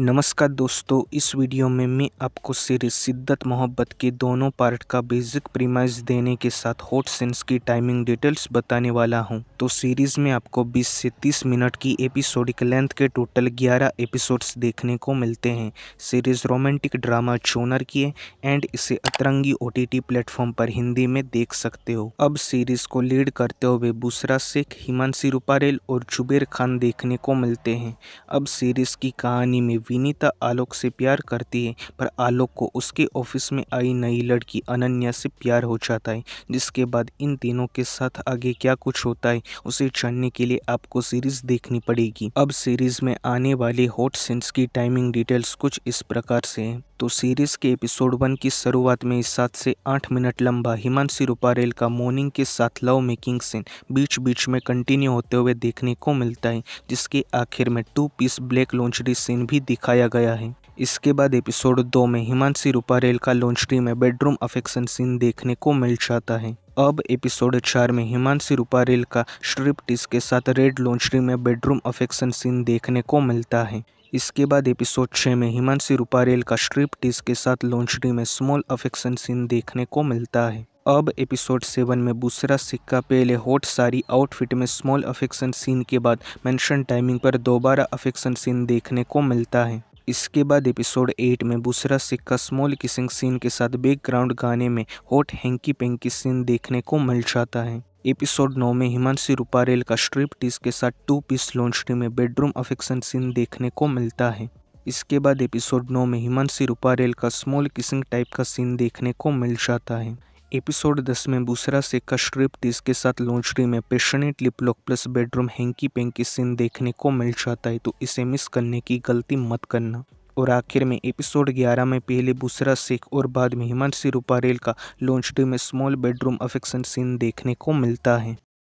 नमस्कार दोस्तों इस वीडियो में मैं आपको सीरीज शिद्दत मोहब्बत के दोनों पार्ट का बेसिक प्रीमाइज देने के साथ हॉट सेंस की टाइमिंग डिटेल्स बताने वाला हूं तो सीरीज में आपको 20 से 30 मिनट की एपिसोडिक लेंथ के टोटल 11 एपिसोड्स देखने को मिलते हैं सीरीज रोमांटिक ड्रामा चोनर की है एंड इसे अतरंगी ओ टी प्लेटफॉर्म पर हिंदी में देख सकते हो अब सीरीज को लीड करते हुए बुसरा शेख हिमांशी रूपारेल और जुबेर खान देखने को मिलते हैं अब सीरीज की कहानी में विनीता आलोक से प्यार करती है पर आलोक को उसके ऑफिस में आई नई लड़की अनन्या से प्यार हो जाता है जिसके बाद इन तीनों के साथ आगे क्या कुछ होता है उसे जानने के लिए आपको सीरीज देखनी पड़ेगी अब सीरीज में आने वाले हॉट सीन्स की टाइमिंग डिटेल्स कुछ इस प्रकार से है तो सीरीज के एपिसोड वन की शुरुआत में सात से आठ मिनट लंबा हिमांशी रूपारेल का मॉर्निंग के साथ लव मेकिंग सीन बीच बीच में कंटिन्यू होते हुए देखने को मिलता है जिसके आखिर में two piece black lingerie scene भी दिखाया गया है इसके बाद एपिसोड दो में हिमांशी रूपारेल का लॉन्चरी में बेडरूम अफेक्शन सीन देखने को मिल जाता है अब एपिसोड चार में हिमांशी रूपारेल का स्ट्रिप टिस के साथ रेड लॉन्चरी में बेडरूम अफेक्शन सीन देखने को मिलता है इसके बाद एपिसोड छः में हिमांशी रूपारेल का स्ट्रिप टिस के साथ लॉन्चरी में स्मॉल अफेक्शन सीन देखने को मिलता है अब एपिसोड सेवन में बुसरा सिक्का पहले हॉट सारी आउटफिट में स्मॉल अफेक्शन सीन के बाद मेंशन टाइमिंग पर दोबारा अफेक्शन सीन देखने को मिलता है इसके बाद एपिसोड एट में बुसरा सिक्का स्मॉल किसिंग सीन के साथ बैकग्राउंड गाने में हॉट हैंकी पेंकी सीन देखने को मिल जाता है एपिसोड नौ में हिमांशी रूपारेल का स्ट्रिप टीस के साथ टू पीस लॉन्चरी में बेडरूम अफेक्शन सीन देखने को मिलता है इसके बाद एपिसोड नौ में हिमांशी रूपारेल का स्मॉल किसिंग टाइप का सीन देखने को मिल जाता है एपिसोड 10 में बुसरा से कश्रिप टीस के साथ लॉन्चरी में passionate lip lock plus bedroom hanky panky scene देखने को मिल जाता है तो इसे मिस करने की गलती मत करना और आखिर में एपिसोड 11 में पहले बुसरा सिख और बाद में हिमांशी रूपारेल का लॉन्चरी में स्मॉल बेडरूम अफेक्शन सीन देखने को मिलता है